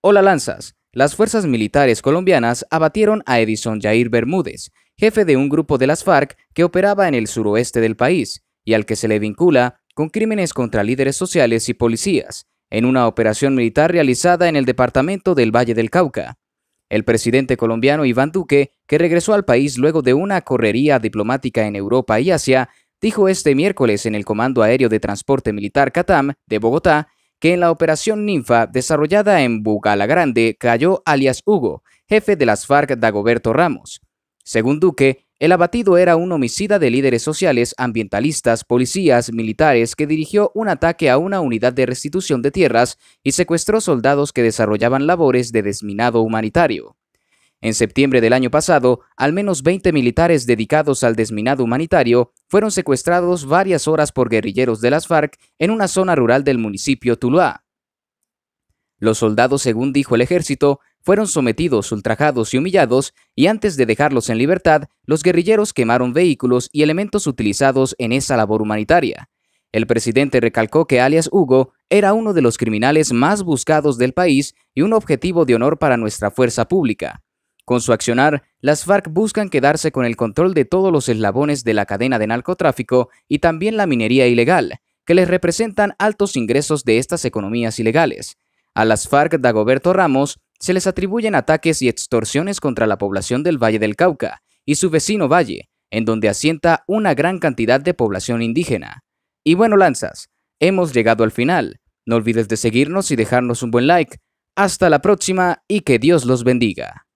Hola Lanzas. Las fuerzas militares colombianas abatieron a Edison Jair Bermúdez, jefe de un grupo de las FARC que operaba en el suroeste del país y al que se le vincula con crímenes contra líderes sociales y policías, en una operación militar realizada en el departamento del Valle del Cauca. El presidente colombiano Iván Duque, que regresó al país luego de una correría diplomática en Europa y Asia, dijo este miércoles en el Comando Aéreo de Transporte Militar CATAM de Bogotá que en la operación Ninfa desarrollada en Bugala Grande cayó alias Hugo, jefe de las FARC Dagoberto Ramos. Según Duque, el abatido era un homicida de líderes sociales, ambientalistas, policías, militares que dirigió un ataque a una unidad de restitución de tierras y secuestró soldados que desarrollaban labores de desminado humanitario. En septiembre del año pasado, al menos 20 militares dedicados al desminado humanitario fueron secuestrados varias horas por guerrilleros de las FARC en una zona rural del municipio Tuluá. Los soldados, según dijo el ejército, fueron sometidos, ultrajados y humillados, y antes de dejarlos en libertad, los guerrilleros quemaron vehículos y elementos utilizados en esa labor humanitaria. El presidente recalcó que alias Hugo era uno de los criminales más buscados del país y un objetivo de honor para nuestra fuerza pública. Con su accionar, las FARC buscan quedarse con el control de todos los eslabones de la cadena de narcotráfico y también la minería ilegal, que les representan altos ingresos de estas economías ilegales. A las FARC Dagoberto Ramos se les atribuyen ataques y extorsiones contra la población del Valle del Cauca y su vecino valle, en donde asienta una gran cantidad de población indígena. Y bueno, lanzas, hemos llegado al final. No olvides de seguirnos y dejarnos un buen like. Hasta la próxima y que Dios los bendiga.